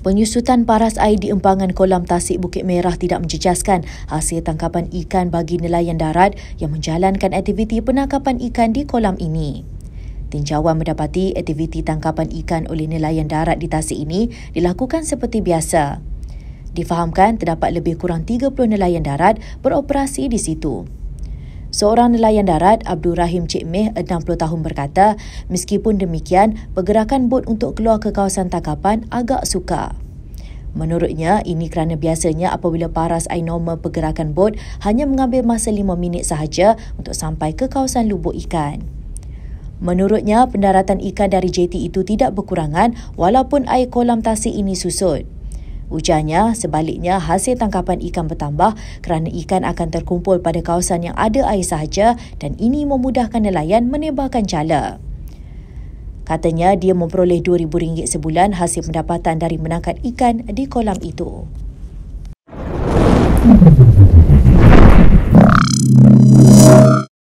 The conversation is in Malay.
Penyusutan paras air di empangan kolam Tasik Bukit Merah tidak menjejaskan hasil tangkapan ikan bagi nelayan darat yang menjalankan aktiviti penangkapan ikan di kolam ini. Tinjauan mendapati aktiviti tangkapan ikan oleh nelayan darat di Tasik ini dilakukan seperti biasa. Difahamkan terdapat lebih kurang 30 nelayan darat beroperasi di situ. Seorang nelayan darat, Abdul Rahim Cik Meh, 60 tahun berkata, meskipun demikian, pergerakan bot untuk keluar ke kawasan takapan agak suka. Menurutnya, ini kerana biasanya apabila paras air normal pergerakan bot hanya mengambil masa 5 minit sahaja untuk sampai ke kawasan lubuk ikan. Menurutnya, pendaratan ikan dari jeti itu tidak berkurangan walaupun air kolam tasik ini susut. Ujarnya, sebaliknya hasil tangkapan ikan bertambah kerana ikan akan terkumpul pada kawasan yang ada air sahaja dan ini memudahkan nelayan menebarkan jala. Katanya dia memperoleh RM2,000 sebulan hasil pendapatan dari menangkap ikan di kolam itu.